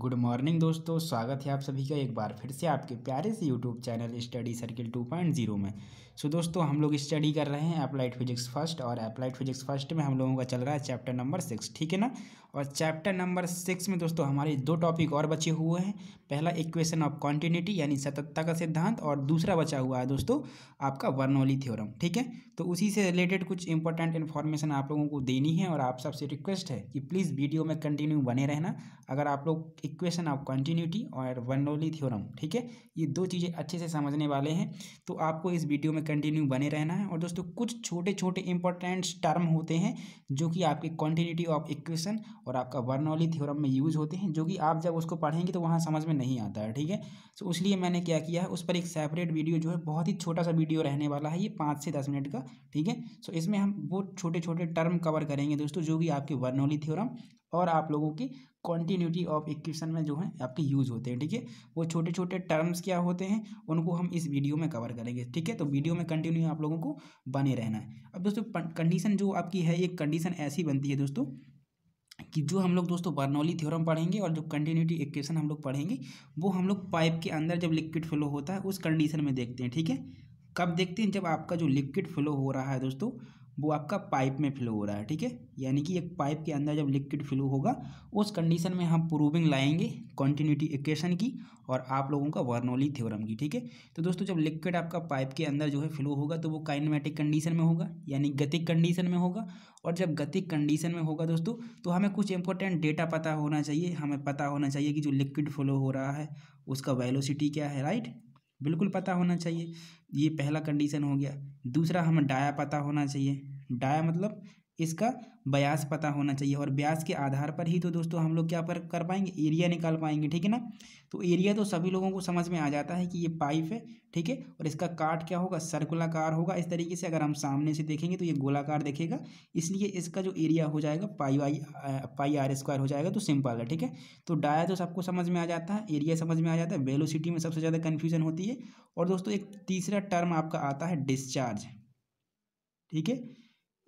good morning दोस्तों स्वागत है आप सभी का एक बार फिर से आपके प्यारे से यूट्यूब चैनल स्टडी सर्किल 2.0 में सो so, दोस्तों हम लोग स्टडी कर रहे हैं अप्लाइड फिजिक्स फर्स्ट और अप्लाइड फिजिक्स फर्स्ट में हम लोगों का चल रहा है चैप्टर नंबर सिक्स ठीक है ना और चैप्टर नंबर सिक्स में दोस्तों हमारे दो टॉपिक और बचे हुए हैं पहला इक्वेशन ऑफ कॉन्टिन्यूटी यानी सतत्ता का सिद्धांत और दूसरा बचा हुआ है दोस्तों आपका वर्नौली थ्योरम ठीक है तो उसी से रिलेटेड कुछ इंपॉर्टेंट इन्फॉर्मेशन आप लोगों को देनी है और आप सबसे रिक्वेस्ट है कि प्लीज़ वीडियो में कंटिन्यू बने रहना अगर आप लोग इक्वेशन ऑफ कॉन्टिन्यूटी और वर्नौली थ्योरम ठीक है ये दो चीज़ें अच्छे से समझने वाले हैं तो आपको इस वीडियो में कंटिन्यू बने रहना है और दोस्तों कुछ छोटे छोटे इंपॉर्टेंट टर्म होते हैं जो कि आपके कॉन्टिन्यूटी ऑफ इक्वेशन और आपका बर्नौली थ्योरम में यूज़ होते हैं जो कि आप जब उसको पढ़ेंगे तो वहाँ समझ में नहीं आता है ठीक है सो इसलिए मैंने क्या किया है उस पर एक सेपरेट वीडियो जो है बहुत ही छोटा सा वीडियो रहने वाला है ये पाँच से दस मिनट का ठीक है सो इसमें हम वो छोटे छोटे टर्म कवर करेंगे दोस्तों जो कि आपके बर्नौली थ्योरम और आप लोगों की कॉन्टीन्यूटी ऑफ इक्वेशन में जो है आपके यूज़ होते हैं ठीक है वो छोटे छोटे टर्म्स क्या होते हैं उनको हम इस वीडियो में कवर करेंगे ठीक है तो वीडियो में कंटिन्यू आप लोगों को बने रहना है अब दोस्तों कंडीशन जो आपकी है एक कंडीशन ऐसी बनती है दोस्तों कि जो हम लोग दोस्तों बर्नौली थ्योरम पढ़ेंगे और जो कंटिन्यूटी इक्वेशन हम लोग पढ़ेंगे वो हम लोग पाइप के अंदर जब लिक्विड फ्लो होता है उस कंडीशन में देखते हैं ठीक है कब देखते हैं जब आपका जो लिक्विड फ्लो हो रहा है दोस्तों वो आपका पाइप में फ्लो हो रहा है ठीक है यानी कि एक पाइप के अंदर जब लिक्विड फ्लो होगा उस कंडीशन में हम प्रूविंग लाएंगे कॉन्टीन्यूटी इक्वेशन की और आप लोगों का वर्नोली थ्योरम की ठीक है तो दोस्तों जब लिक्विड आपका पाइप के अंदर जो है फ्लो होगा तो वो काइनमेटिक कंडीशन में होगा यानी गतिक कंडीशन में होगा और जब गतिक कंडीशन में होगा दोस्तों तो हमें कुछ इंपॉर्टेंट डेटा पता होना चाहिए हमें पता होना चाहिए कि जो लिक्विड फ्लो हो रहा है उसका वेलोसिटी क्या है राइट बिल्कुल पता होना चाहिए ये पहला कंडीशन हो गया दूसरा हमें डाया पता होना चाहिए डाया मतलब इसका ब्यास पता होना चाहिए और ब्यास के आधार पर ही तो दोस्तों हम लोग क्या पर कर पाएंगे एरिया निकाल पाएंगे ठीक है ना तो एरिया तो सभी लोगों को समझ में आ जाता है कि ये पाइप है ठीक है और इसका काट क्या होगा सर्कुलाकार होगा इस तरीके से अगर हम सामने से देखेंगे तो ये गोलाकार देखेगा इसलिए इसका जो एरिया हो जाएगा pi Y pi R square हो जाएगा तो सिंपल है ठीक है तो डाया तो सबको समझ में आ जाता है एरिया समझ में आ जाता है वेलोसिटी में सबसे ज़्यादा कन्फ्यूजन होती है और दोस्तों एक तीसरा टर्म आपका आता है डिस्चार्ज ठीक है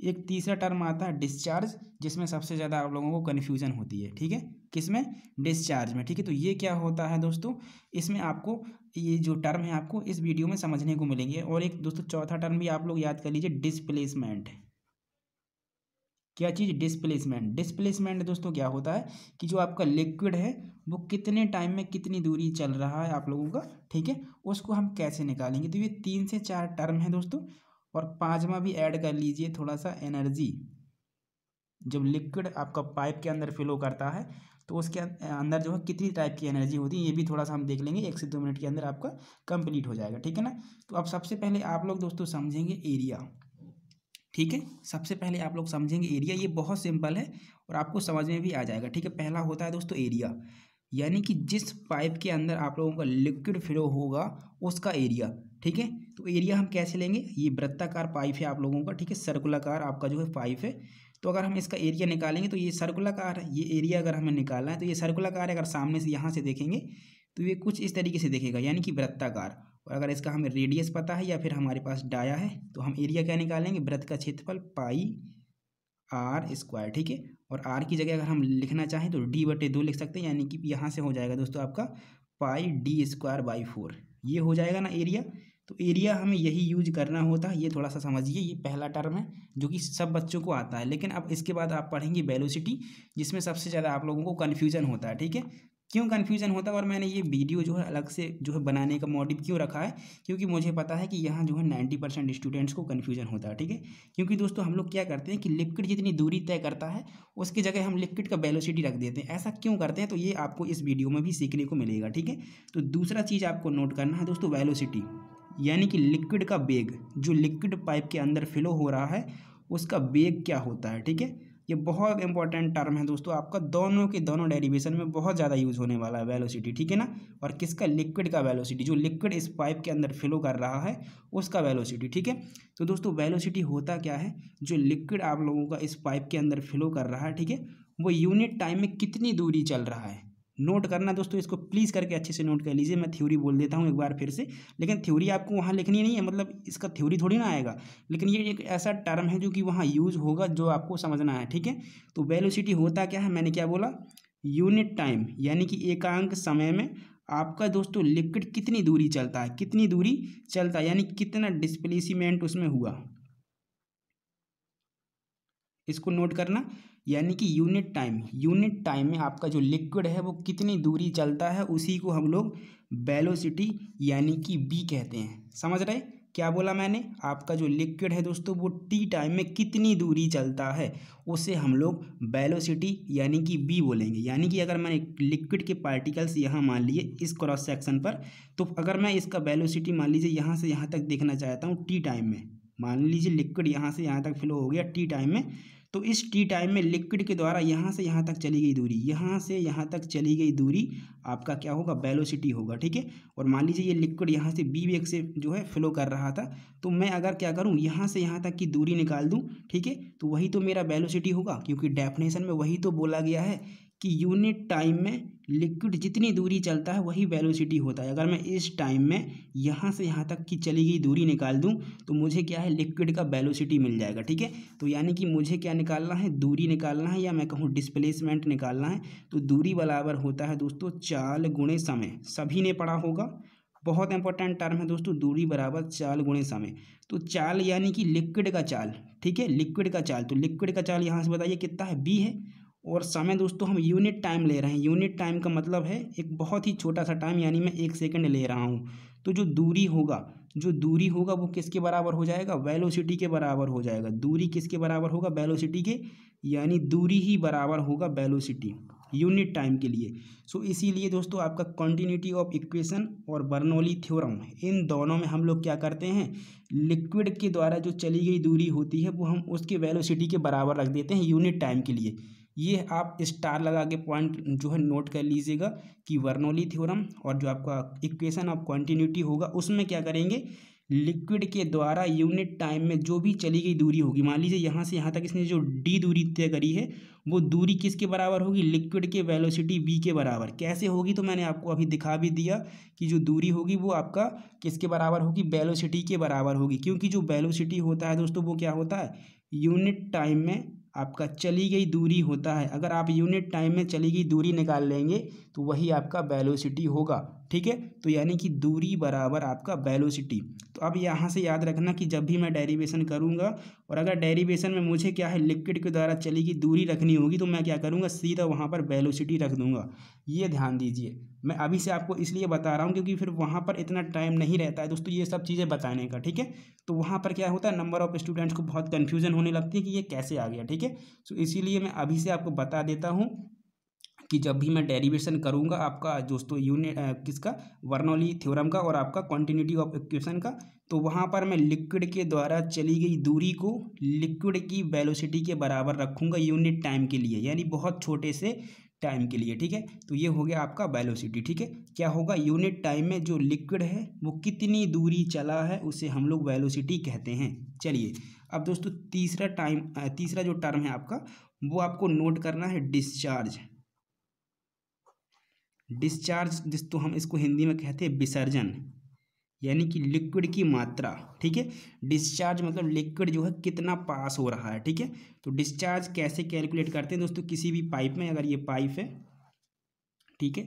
एक तीसरा टर्म आता है डिस्चार्ज जिसमें सबसे ज़्यादा आप लोगों को कन्फ्यूजन होती है ठीक है किसमें डिस्चार्ज में ठीक है तो ये क्या होता है दोस्तों इसमें आपको ये जो टर्म है आपको इस वीडियो में समझने को मिलेंगे और एक दोस्तों चौथा टर्म भी आप लोग याद कर लीजिए डिसप्लेसमेंट क्या चीज़ डिसप्लेसमेंट डिसप्लेसमेंट दोस्तों क्या होता है कि जो आपका लिक्विड है वो कितने टाइम में कितनी दूरी चल रहा है आप लोगों का ठीक है उसको हम कैसे निकालेंगे तो ये तीन से चार टर्म है दोस्तों और पाँचवा भी ऐड कर लीजिए थोड़ा सा एनर्जी जब लिक्विड आपका पाइप के अंदर फ्लो करता है तो उसके अं-, अंदर जो है कितनी टाइप की एनर्जी होती है ये भी थोड़ा सा हम देख लेंगे एक से दो मिनट के अंदर आपका कंप्लीट हो जाएगा ठीक है ना तो अब सबसे पहले आप लोग दोस्तों समझेंगे एरिया ठीक है सबसे पहले आप लोग समझेंगे एरिया ये बहुत सिंपल है और आपको समझ में भी आ जाएगा ठीक है पहला होता है दोस्तों एरिया यानी कि जिस पाइप के अंदर आप लोगों का लिक्विड फ्लो होगा उसका एरिया ठीक है तो एरिया हम कैसे लेंगे ये वृत्ताकार पाइप है आप लोगों का ठीक है सर्कुलाकार आपका जो है पाइप है तो अगर हम इसका एरिया निकालेंगे तो ये सर्कुलाकार है ये एरिया अगर हमें निकालना है तो ये सर्कुलाकार अगर सामने से यहाँ से देखेंगे तो ये कुछ इस तरीके से देखेगा यानी कि वृत्ताकार और अगर इसका हमें रेडियस पता है या फिर हमारे पास डाया है तो हम एरिया क्या निकालेंगे वृत्त का क्षेत्रफल पाई आर स्क्वायर ठीक है और आर की जगह अगर हम लिखना चाहें तो डी बटे दो लिख सकते हैं यानी कि यहाँ से हो जाएगा दोस्तों आपका pi D square by four ये हो जाएगा ना एरिया तो एरिया हमें यही यूज करना होता है ये थोड़ा सा समझिए ये पहला टर्म है जो कि सब बच्चों को आता है लेकिन अब इसके बाद आप पढ़ेंगे वेलोसिटी जिसमें सबसे ज़्यादा आप लोगों को कन्फ्यूजन होता है ठीक है क्यों कन्फ्यूजन होता है और मैंने ये वीडियो जो है अलग से जो है बनाने का मोटिव क्यों रखा है क्योंकि मुझे पता है कि यहाँ जो है नाइन्टी परसेंट स्टूडेंट्स को कन्फ्यूजन होता है ठीक है क्योंकि दोस्तों हम लोग क्या करते हैं कि लिक्विड जितनी दूरी तय करता है उसकी जगह हम लिक्विड का वेलोसिटी रख देते हैं ऐसा क्यों करते हैं तो ये आपको इस वीडियो में भी सीखने को मिलेगा ठीक है तो दूसरा चीज़ आपको नोट करना है दोस्तों वेलोसिटी यानी कि लिक्विड का बेग जो लिक्विड पाइप के अंदर फ्लो हो रहा है उसका बेग क्या होता है ठीक है ये बहुत इंपॉर्टेंट टर्म है दोस्तों आपका दोनों के दोनों डेरिवेशन में बहुत ज़्यादा यूज़ होने वाला है वेलोसिटी ठीक है ना और किसका लिक्विड का वेलोसिटी जो लिक्विड इस पाइप के अंदर फ्लो कर रहा है उसका वेलोसिटी ठीक है तो दोस्तों वेलोसिटी होता क्या है जो लिक्विड आप लोगों का इस पाइप के अंदर फ्लो कर रहा है ठीक है वो यूनिट टाइम में कितनी दूरी चल रहा है नोट करना दोस्तों इसको प्लीज़ करके अच्छे से नोट कर लीजिए मैं थ्योरी बोल देता हूँ एक बार फिर से लेकिन थ्योरी आपको वहाँ लिखनी नहीं है मतलब इसका थ्योरी थोड़ी ना आएगा लेकिन ये एक ऐसा टर्म है जो कि वहाँ यूज़ होगा जो आपको समझना है ठीक है तो वेलोसिटी होता क्या है मैंने क्या बोला यूनिट टाइम यानी कि एकांक समय में आपका दोस्तों लिक्विड कितनी दूरी चलता है कितनी दूरी चलता है यानी कितना डिस्प्लेसिमेंट उसमें हुआ इसको नोट करना यानी कि यूनिट टाइम यूनिट टाइम में आपका जो लिक्विड है वो कितनी दूरी चलता है उसी को हम लोग वेलोसिटी यानी कि बी कहते हैं समझ रहे क्या बोला मैंने आपका जो लिक्विड है दोस्तों वो टी टाइम में कितनी दूरी चलता है उसे हम लोग वेलोसिटी यानी कि बी बोलेंगे यानी कि अगर मैंने लिक्विड के पार्टिकल्स यहाँ मान लिए इस क्रॉस सेक्शन पर तो अगर मैं इसका वेलोसिटी मान लीजिए यहाँ से यहाँ तक देखना चाहता हूँ टी टाइम में मान लीजिए लिक्विड यहाँ से यहाँ तक फ्लो हो गया टी टाइम में तो इस टी टाइम में लिक्विड के द्वारा यहाँ से यहाँ तक चली गई दूरी यहाँ से यहाँ तक चली गई दूरी आपका क्या होगा वेलोसिटी होगा ठीक है और मान लीजिए ये लिक्विड यहाँ से बी वेग से जो है फ्लो कर रहा था तो मैं अगर क्या करूँ यहाँ से यहाँ तक की दूरी निकाल दूँ ठीक है तो वही तो मेरा वेलोसिटी होगा क्योंकि डेफिनेशन में वही तो बोला गया है कि यूनिट टाइम में लिक्विड जितनी दूरी चलता है वही वेलोसिटी होता है अगर मैं इस टाइम में यहाँ से यहाँ तक की चली गई दूरी निकाल दूँ तो मुझे क्या है लिक्विड का वेलोसिटी मिल जाएगा ठीक है तो यानी कि मुझे क्या निकालना है दूरी निकालना है या मैं कहूँ डिस्प्लेसमेंट निकालना है तो दूरी बराबर होता है दोस्तों चाल गुणे समय सभी ने पढ़ा होगा बहुत इंपॉर्टेंट टर्म है दोस्तों दूरी बराबर चाल गुणे समय तो चाल यानी कि लिक्विड का चाल ठीक है लिक्विड का चाल तो लिक्विड का चाल यहाँ से बताइए कितना है बी है और समय दोस्तों हम यूनिट टाइम ले रहे हैं यूनिट टाइम का मतलब है एक बहुत ही छोटा सा टाइम यानी मैं एक सेकंड ले रहा हूँ तो जो दूरी होगा जो दूरी होगा वो किसके बराबर हो जाएगा वेलोसिटी के बराबर हो जाएगा दूरी किसके बराबर होगा वेलोसिटी के यानी दूरी ही बराबर होगा वेलोसिटी यूनिट टाइम के लिए सो so, इसीलिए दोस्तों आपका कंटिन्यूटी ऑफ इक्वेशन और बर्नौली थ्योरम इन दोनों में हम लोग क्या करते हैं लिक्विड के द्वारा जो चली गई दूरी होती है वो हम उसके वेलोसिटी के बराबर रख देते हैं यूनिट टाइम के लिए ये आप स्टार लगा के पॉइंट जो है नोट कर लीजिएगा कि वर्नोली थ्योरम और जो आपका इक्वेशन ऑफ कॉन्टीन्यूटी होगा उसमें क्या करेंगे लिक्विड के द्वारा यूनिट टाइम में जो भी चली गई दूरी होगी मान लीजिए यहाँ से यहाँ तक इसने जो डी दूरी तय करी है वो दूरी किसके बराबर होगी लिक्विड के वेलोसिटी बी के बराबर कैसे होगी तो मैंने आपको अभी दिखा भी दिया कि जो दूरी होगी वो आपका किसके बराबर होगी वेलोसिटी के बराबर होगी क्योंकि जो वेलोसिटी होता है दोस्तों वो क्या होता है यूनिट टाइम में आपका चली गई दूरी होता है अगर आप यूनिट टाइम में चली गई दूरी निकाल लेंगे तो वही आपका वेलोसिटी होगा ठीक है तो यानी कि दूरी बराबर आपका वेलोसिटी तो अब यहाँ से याद रखना कि जब भी मैं डेरिवेशन करूँगा और अगर डेरिवेशन में मुझे क्या है लिक्विड के द्वारा चली की दूरी रखनी होगी तो मैं क्या करूँगा सीधा वहाँ पर वेलोसिटी रख दूँगा ये ध्यान दीजिए मैं अभी से आपको इसलिए बता रहा हूँ क्योंकि फिर वहाँ पर इतना टाइम नहीं रहता है दोस्तों ये सब चीज़ें बताने का ठीक है तो वहाँ पर क्या होता है नंबर ऑफ़ स्टूडेंट्स को बहुत कन्फ्यूजन होने लगती है कि ये कैसे आ गया ठीक है सो तो इसीलिए मैं अभी से आपको बता देता हूँ कि जब भी मैं डेरिवेशन करूँगा आपका दोस्तों यूनिट किसका वर्नौली थ्योरम का और आपका कॉन्टीन्यूटी ऑफ इक्वेशन का तो वहाँ पर मैं लिक्विड के द्वारा चली गई दूरी को लिक्विड की वेलोसिटी के बराबर रखूँगा यूनिट टाइम के लिए यानी बहुत छोटे से टाइम के लिए ठीक है तो ये हो गया आपका वेलोसिटी ठीक है क्या होगा यूनिट टाइम में जो लिक्विड है वो कितनी दूरी चला है उसे हम लोग वेलोसिटी कहते हैं चलिए अब दोस्तों तीसरा टाइम तीसरा जो टर्म है आपका वो आपको नोट करना है डिस्चार्ज डिस्चार्ज जिस तो हम इसको हिंदी में कहते हैं विसर्जन यानी कि लिक्विड की मात्रा ठीक है डिस्चार्ज मतलब लिक्विड जो है कितना पास हो रहा है ठीक है तो डिस्चार्ज कैसे कैलकुलेट करते हैं दोस्तों किसी भी पाइप में अगर ये पाइप है ठीक है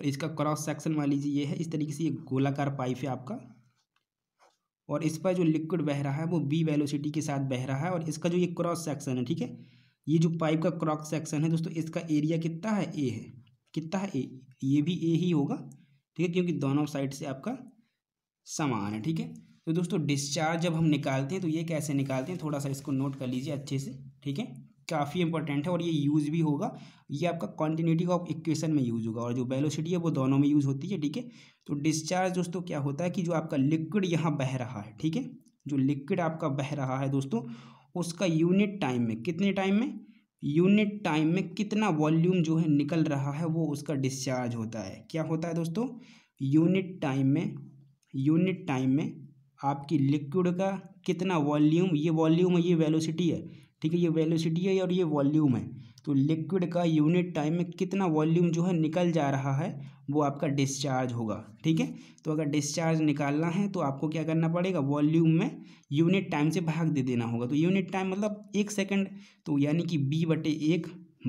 और इसका क्रॉस सेक्शन मान लीजिए ये है इस तरीके से ये गोलाकार पाइप है आपका और इस पर जो लिक्विड बह रहा है वो बी वेलोसिटी के साथ बह रहा है और इसका जो ये क्रॉस सेक्शन है ठीक है ये जो पाइप का क्रॉस सेक्शन है दोस्तों इसका एरिया कितना है ए है कितना है ए ये भी ए ही होगा ठीक है क्योंकि दोनों साइड से आपका समान है ठीक है तो दोस्तों डिस्चार्ज जब हम निकालते हैं तो ये कैसे निकालते हैं थोड़ा सा इसको नोट कर लीजिए अच्छे से ठीक है काफ़ी इंपॉर्टेंट है और ये यूज़ भी होगा ये आपका कॉन्टीन्यूटी ऑफ इक्वेशन में यूज़ होगा और जो वेलोसिटी है वो दोनों में यूज़ होती है ठीक है तो डिस्चार्ज दोस्तों क्या होता है कि जो आपका लिक्विड यहाँ बह रहा है ठीक है जो लिक्विड आपका बह रहा है दोस्तों उसका यूनिट टाइम में कितने टाइम में यूनिट टाइम में कितना वॉल्यूम जो है निकल रहा है वो उसका डिस्चार्ज होता है क्या होता है दोस्तों यूनिट टाइम में यूनिट टाइम में आपकी लिक्विड का कितना वॉल्यूम ये वॉल्यूम है ये वेलोसिटी है ठीक है ये वेलोसिटी है और ये वॉल्यूम है तो लिक्विड का यूनिट टाइम में कितना वॉल्यूम जो है निकल जा रहा है वो आपका डिस्चार्ज होगा ठीक है तो अगर डिस्चार्ज निकालना है तो आपको क्या करना पड़ेगा वॉल्यूम में यूनिट टाइम से भाग दे देना होगा तो यूनिट टाइम मतलब एक सेकंड तो यानी कि बी बटे एक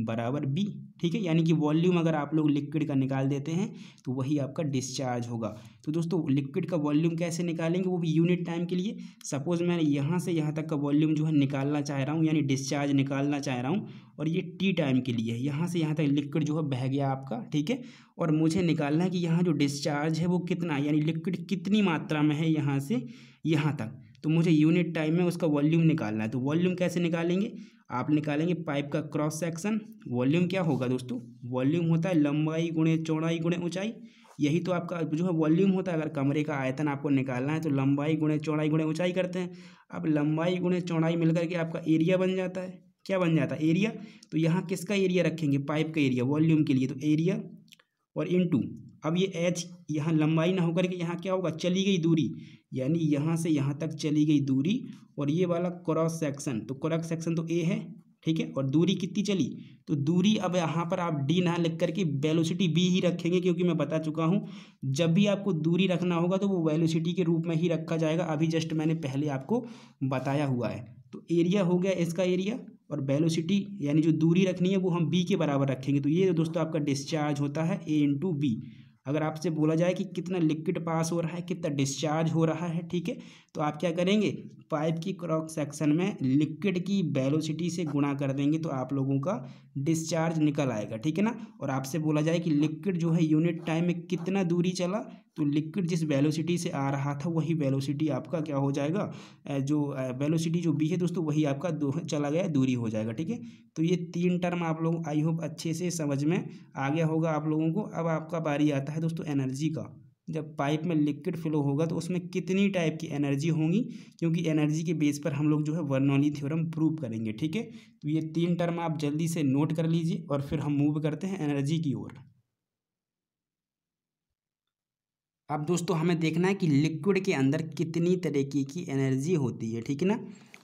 बराबर बी ठीक है यानी कि वॉल्यूम अगर आप लोग लिक्विड का निकाल देते हैं तो वही आपका डिस्चार्ज होगा तो दोस्तों लिक्विड का वॉल्यूम कैसे निकालेंगे वो भी यूनिट टाइम के लिए सपोज मैं यहाँ से यहाँ तक का वॉल्यूम जो है निकालना चाह रहा हूँ यानी डिस्चार्ज निकालना चाह रहा हूँ और ये टी टाइम के लिए है यहाँ से यहाँ तक लिक्विड जो है बह गया आपका ठीक है और मुझे निकालना है कि यहाँ जो डिस्चार्ज है वो कितना यानी लिक्विड कितनी मात्रा में है यहाँ से यहाँ तक तो मुझे यूनिट टाइम में उसका वॉल्यूम निकालना है तो वॉल्यूम कैसे निकालेंगे आप निकालेंगे पाइप का क्रॉस सेक्शन वॉल्यूम क्या होगा दोस्तों वॉल्यूम होता है लंबाई गुणे चौड़ाई गुणे ऊंचाई यही तो आपका जो है वॉल्यूम होता है अगर कमरे का आयतन आपको निकालना है तो लंबाई गुणे चौड़ाई गुणे ऊंचाई करते हैं अब लंबाई गुणे चौड़ाई मिलकर के आपका एरिया बन जाता है क्या बन जाता है एरिया तो यहाँ किसका एरिया रखेंगे पाइप का एरिया वॉल्यूम के लिए तो एरिया और टू अब ये एच यहाँ लंबाई ना होकर के यहाँ क्या होगा चली गई दूरी यानी यहाँ से यहाँ तक चली गई दूरी और ये वाला क्रॉस सेक्शन तो क्रॉस सेक्शन तो ए है ठीक है और दूरी कितनी चली तो दूरी अब यहाँ पर आप डी ना लिख करके वेलोसिटी बी ही रखेंगे क्योंकि मैं बता चुका हूँ जब भी आपको दूरी रखना होगा तो वो वेलोसिटी के रूप में ही रखा जाएगा अभी जस्ट मैंने पहले आपको बताया हुआ है तो एरिया हो गया इसका एरिया और वेलोसिटी यानी जो दूरी रखनी है वो हम बी के बराबर रखेंगे तो ये दोस्तों आपका डिस्चार्ज होता है ए इंटू बी अगर आपसे बोला जाए कि कितना लिक्विड पास हो रहा है कितना डिस्चार्ज हो रहा है ठीक है तो आप क्या करेंगे पाइप की क्रॉक सेक्शन में लिक्विड की वेलोसिटी से गुणा कर देंगे तो आप लोगों का डिस्चार्ज निकल आएगा ठीक है ना और आपसे बोला जाए कि लिक्विड जो है यूनिट टाइम में कितना दूरी चला तो लिक्विड जिस वेलोसिटी से आ रहा था वही वेलोसिटी आपका क्या हो जाएगा जो वेलोसिटी जो बी है दोस्तों वही आपका दो चला गया दूरी हो जाएगा ठीक है तो ये तीन टर्म आप लोग आई होप अच्छे से समझ में आ गया होगा आप लोगों को अब आपका बारी आता है दोस्तों एनर्जी का जब पाइप में लिक्विड फ्लो होगा तो उसमें कितनी टाइप की एनर्जी होंगी क्योंकि एनर्जी के बेस पर हम लोग जो है वर्नौली थ्योरम प्रूव करेंगे ठीक है तो ये तीन टर्म आप जल्दी से नोट कर लीजिए और फिर हम मूव करते हैं एनर्जी की ओर अब दोस्तों हमें देखना है कि लिक्विड के अंदर कितनी तरीके की एनर्जी होती है ठीक है ना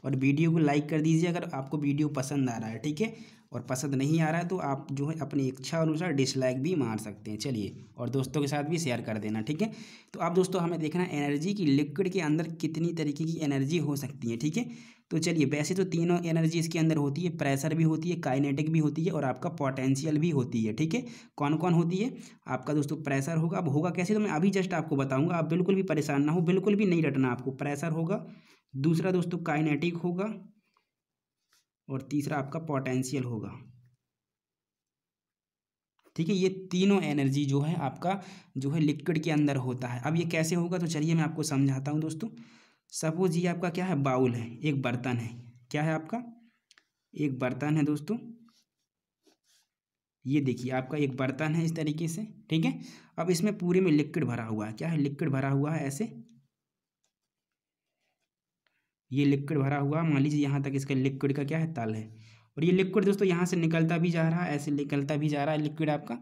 और वीडियो को लाइक कर दीजिए अगर आपको वीडियो पसंद आ रहा है ठीक है और पसंद नहीं आ रहा है तो आप जो है अपनी इच्छा अनुसार डिसलाइक भी मार सकते हैं चलिए और दोस्तों के साथ भी शेयर कर देना ठीक है तो अब दोस्तों हमें देखना एनर्जी की लिक्विड के अंदर कितनी तरीके की एनर्जी हो सकती है ठीक है तो चलिए वैसे तो तीनों एनर्जी इसके अंदर होती है प्रेशर भी होती है काइनेटिक भी होती है और आपका पोटेंशियल भी होती है ठीक है कौन कौन होती है आपका दोस्तों प्रेशर होगा अब होगा कैसे तो मैं अभी जस्ट आपको बताऊँगा आप बिल्कुल भी परेशान ना हो बिल्कुल भी नहीं रटना आपको प्रेशर होगा दूसरा दोस्तों काइनेटिक होगा और तीसरा आपका पोटेंशियल होगा ठीक है ये तीनों एनर्जी जो है आपका जो है लिक्विड के अंदर होता है अब ये कैसे होगा तो चलिए मैं आपको समझाता हूँ दोस्तों सपोज ये आपका क्या है बाउल है एक बर्तन है क्या है आपका एक बर्तन है दोस्तों ये देखिए आपका एक बर्तन है इस तरीके से ठीक है अब इसमें पूरे में लिक्विड भरा हुआ है क्या है लिक्विड भरा हुआ है ऐसे ये लिक्विड भरा हुआ मान लीजिए यहाँ तक इसका लिक्विड का क्या है तल है और ये लिक्विड दोस्तों यहाँ से निकलता भी जा रहा है ऐसे निकलता भी जा रहा है लिक्विड आपका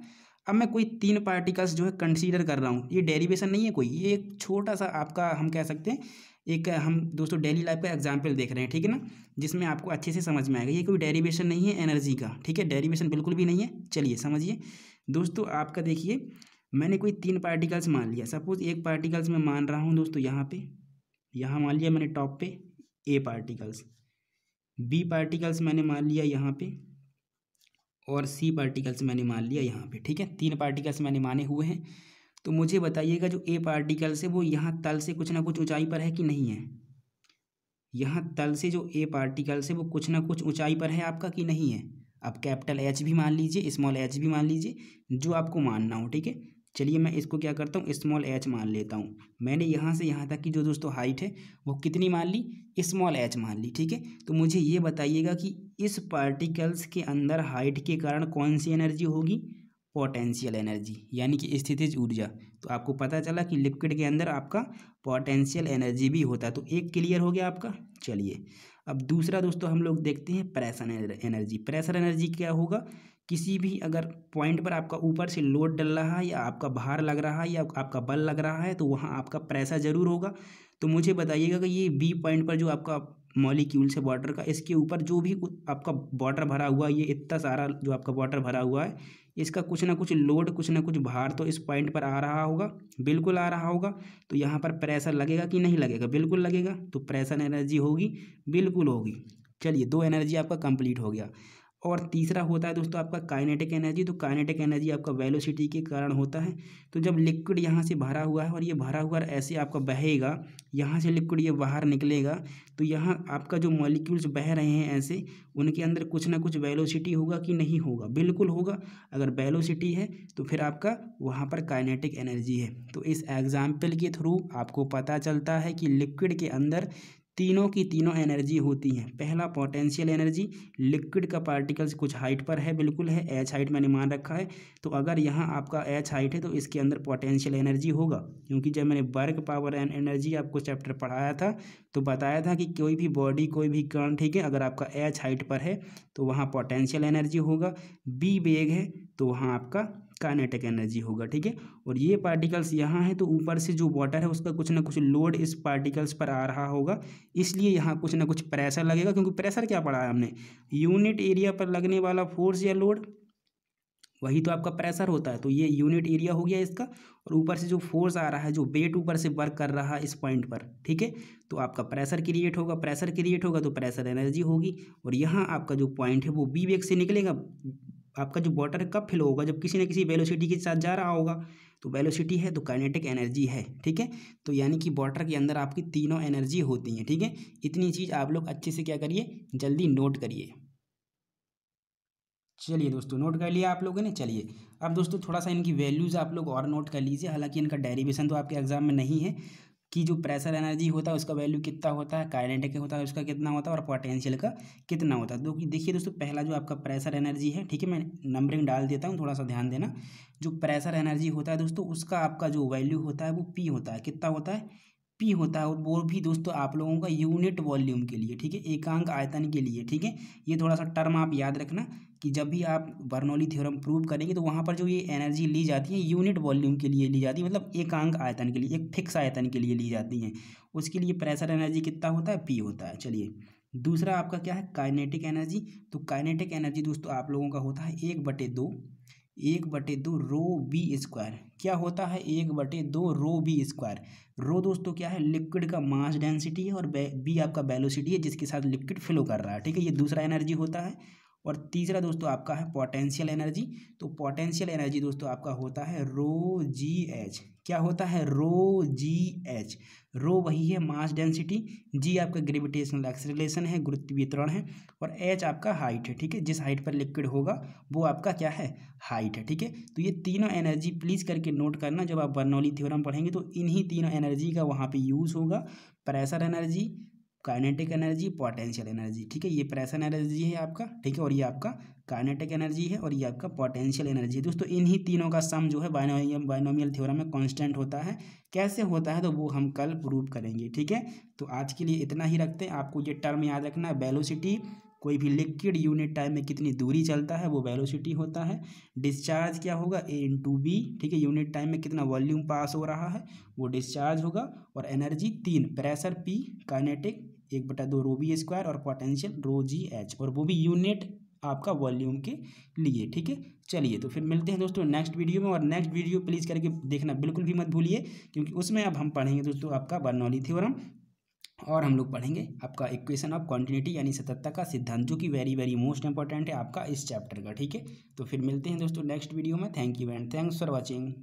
अब मैं कोई तीन पार्टिकल्स जो है कंसीडर कर रहा हूँ ये डेरिवेशन नहीं है कोई ये एक छोटा सा आपका हम कह सकते हैं एक हम दोस्तों डेली लाइफ का एग्जाम्पल देख रहे हैं ठीक है ना जिसमें आपको अच्छे से समझ में आएगा ये कोई डेरिवेशन नहीं है एनर्जी का ठीक है डेरिवेशन बिल्कुल भी नहीं है चलिए समझिए दोस्तों आपका देखिए मैंने कोई तीन पार्टिकल्स मान लिया सपोज एक पार्टिकल्स मैं मान रहा हूँ दोस्तों यहाँ पर यहाँ मान लिया मैंने टॉप पे ए पार्टिकल्स बी पार्टिकल्स मैंने मान लिया यहाँ पे और सी पार्टिकल्स मैंने मान लिया यहाँ पे ठीक है तीन पार्टिकल्स मैंने माने हुए हैं तो मुझे बताइएगा जो ए पार्टिकल्स है वो यहाँ तल से कुछ ना कुछ ऊंचाई पर है कि नहीं है यहाँ तल से जो ए पार्टिकल्स है वो कुछ ना कुछ ऊंचाई पर है आपका कि नहीं है आप कैपिटल एच भी मान लीजिए स्मॉल एच भी मान लीजिए जो आपको मानना हो ठीक है चलिए मैं इसको क्या करता हूँ स्मॉल एच मान लेता हूँ मैंने यहाँ से यहाँ तक की जो दोस्तों हाइट है वो कितनी मान ली स्मॉल एच मान ली ठीक है तो मुझे ये बताइएगा कि इस पार्टिकल्स के अंदर हाइट के कारण कौन सी एनर्जी होगी पोटेंशियल एनर्जी यानी कि स्थितिज ऊर्जा तो आपको पता चला कि लिक्विड के अंदर आपका पोटेंशियल एनर्जी भी होता तो एक क्लियर हो गया आपका चलिए अब दूसरा दोस्तों हम लोग देखते हैं प्रेशर एनर्जी प्रेशर एनर्जी क्या होगा किसी भी अगर पॉइंट पर आपका ऊपर से लोड डल रहा है या आपका भार लग रहा है या आपका बल लग रहा है तो वहाँ आपका प्रेशर ज़रूर होगा तो मुझे बताइएगा कि ये बी पॉइंट पर जो आपका मॉलिक्यूल है वाटर का इसके ऊपर जो भी आपका वाटर भरा हुआ है ये इतना सारा जो आपका वाटर भरा हुआ है इसका कुछ ना कुछ लोड कुछ ना कुछ भार तो इस पॉइंट पर आ रहा होगा बिल्कुल आ रहा होगा तो यहाँ पर प्रेशर लगेगा कि नहीं लगेगा बिल्कुल लगेगा तो प्रेशर एनर्जी होगी बिल्कुल होगी चलिए दो एनर्जी आपका कंप्लीट हो गया और तीसरा होता है दोस्तों आपका काइनेटिक एनर्जी तो काइनेटिक एनर्जी आपका वेलोसिटी के कारण होता है तो जब लिक्विड यहाँ से भरा हुआ है और ये भरा हुआ ऐसे आपका बहेगा यहाँ से लिक्विड ये बाहर निकलेगा तो यहाँ आपका जो मॉलिक्यूल्स बह रहे हैं ऐसे उनके अंदर कुछ ना कुछ वेलोसिटी होगा कि नहीं होगा बिल्कुल होगा अगर वेलोसिटी है तो फिर आपका वहाँ पर काइनेटिक एनर्जी है तो इस एग्ज़ाम्पल के थ्रू आपको पता चलता है कि लिक्विड के अंदर तीनों की तीनों एनर्जी होती हैं पहला पोटेंशियल एनर्जी लिक्विड का पार्टिकल्स कुछ हाइट पर है बिल्कुल है एच हाइट मैंने मान रखा है तो अगर यहाँ आपका एच हाइट है तो इसके अंदर पोटेंशियल एनर्जी होगा क्योंकि जब मैंने वर्क पावर एंड एनर्जी आपको चैप्टर पढ़ाया था तो बताया था कि कोई भी बॉडी कोई भी कर्ण ठीक है अगर आपका एच हाइट पर है तो वहाँ पोटेंशियल एनर्जी होगा बी बेग है तो वहाँ आपका काइनेटिक एनर्जी होगा ठीक है और ये पार्टिकल्स यहाँ है तो ऊपर से जो वाटर है उसका कुछ ना कुछ लोड इस पार्टिकल्स पर आ रहा होगा इसलिए यहाँ कुछ ना कुछ प्रेशर लगेगा क्योंकि प्रेशर क्या पड़ा है हमने यूनिट एरिया पर लगने वाला फोर्स या लोड वही तो आपका प्रेशर होता है तो ये यूनिट एरिया हो गया इसका और ऊपर से जो फोर्स आ रहा है जो वेट ऊपर से वर्क कर रहा है इस पॉइंट पर ठीक है तो आपका प्रेशर क्रिएट होगा प्रेशर क्रिएट होगा तो प्रेशर एनर्जी होगी और यहाँ आपका जो पॉइंट है वो बी वेग से निकलेगा आपका जो वाटर कब फ्लो होगा जब किसी ना किसी वेलोसिटी के साथ जा रहा होगा तो वेलोसिटी है तो काइनेटिक एनर्जी है ठीक है तो यानी कि वाटर के अंदर आपकी तीनों एनर्जी होती हैं ठीक है इतनी चीज़ आप लोग अच्छे से क्या करिए जल्दी नोट करिए चलिए दोस्तों नोट कर लिया आप लोगों ने चलिए अब दोस्तों थोड़ा सा इनकी वैल्यूज़ आप लोग और नोट कर लीजिए हालांकि इनका डेरिवेशन तो आपके एग्जाम में नहीं है कि जो प्रेशर एनर्जी होता है उसका वैल्यू कितना होता है काइनेटिक का होता है उसका कितना होता है और पोटेंशियल का कितना होता है तो देखिए दोस्तों पहला जो आपका प्रेशर एनर्जी है ठीक है मैं नंबरिंग डाल देता हूँ थोड़ा सा ध्यान देना जो प्रेशर एनर्जी होता है दोस्तों उसका आपका जो वैल्यू होता है वो पी होता है कितना होता है पी होता है वो भी दोस्तों आप लोगों का यूनिट वॉल्यूम के लिए ठीक है एकांक आयतन के लिए ठीक है ये थोड़ा सा टर्म आप याद रखना कि जब भी आप बर्नौली थ्योरम प्रूव करेंगे तो वहाँ पर जो ये एनर्जी ली जाती है यूनिट वॉल्यूम के लिए ली जाती है मतलब एकांक आयतन के लिए एक फिक्स आयतन के लिए ली जाती है उसके लिए प्रेशर एनर्जी कितना होता है पी होता है चलिए दूसरा आपका क्या है काइनेटिक एनर्जी तो काइनेटिक एनर्जी दोस्तों आप लोगों का होता है एक बटे दो एक बटे दो रो बी स्क्वायर क्या होता है एक बटे दो रो बी स्क्वायर रो दोस्तों क्या है लिक्विड का मास डेंसिटी है और बी आपका वेलोसिटी है जिसके साथ लिक्विड फ्लो कर रहा है ठीक है ये दूसरा एनर्जी होता है और तीसरा दोस्तों आपका है पोटेंशियल एनर्जी तो पोटेंशियल एनर्जी दोस्तों आपका होता है रो जी एच क्या होता है रो जी एच रो वही है मास डेंसिटी जी आपका ग्रेविटेशनल एक्सलेशन है गुरुत्व वितरण है और एच आपका हाइट है ठीक है जिस हाइट पर लिक्विड होगा वो आपका क्या है हाइट है ठीक है तो ये तीनों एनर्जी प्लीज़ करके नोट करना जब आप बर्नौली थ्योरम पढ़ेंगे तो इन्हीं तीनों एनर्जी का वहाँ पर यूज़ होगा pressure energy kinetic energy potential energy ठीक है ये प्रेशर एनर्जी है आपका ठीक है और ये आपका काइनेटिक एनर्जी है और ये आपका पोटेंशियल एनर्जी है दोस्तों इन्हीं तीनों का सम जो है बाइनोमियल बाइनोमियल थ्योरम में कांस्टेंट होता है कैसे होता है तो वो हम कल प्रूव करेंगे ठीक है तो आज के लिए इतना ही रखते हैं आपको ये टर्म याद रखना है वेलोसिटी कोई भी लिक्विड यूनिट टाइम में कितनी दूरी चलता है वो वेलोसिटी होता है डिस्चार्ज क्या होगा ए इंटू बी ठीक है यूनिट टाइम में कितना वॉल्यूम पास हो रहा है वो डिस्चार्ज होगा और एनर्जी तीन प्रेशर पी काइनेटिक एक बटा दो रो बी स्क्वायर और पोटेंशियल रो जी एच और वो भी यूनिट आपका वॉल्यूम के लिए ठीक है चलिए तो फिर मिलते हैं दोस्तों नेक्स्ट वीडियो में और नेक्स्ट वीडियो प्लीज़ करके देखना बिल्कुल भी मत भूलिए क्योंकि उसमें अब हम पढ़ेंगे दोस्तों आपका बर्नौली थ्योरम और हम लोग पढ़ेंगे आपका इक्वेशन ऑफ कॉन्टिन्यूटी यानी सतत्ता का सिद्धांत जो कि वेरी वेरी मोस्ट इंपॉर्टेंट है आपका इस चैप्टर का ठीक है तो फिर मिलते हैं दोस्तों नेक्स्ट वीडियो में thank you and thanks for watching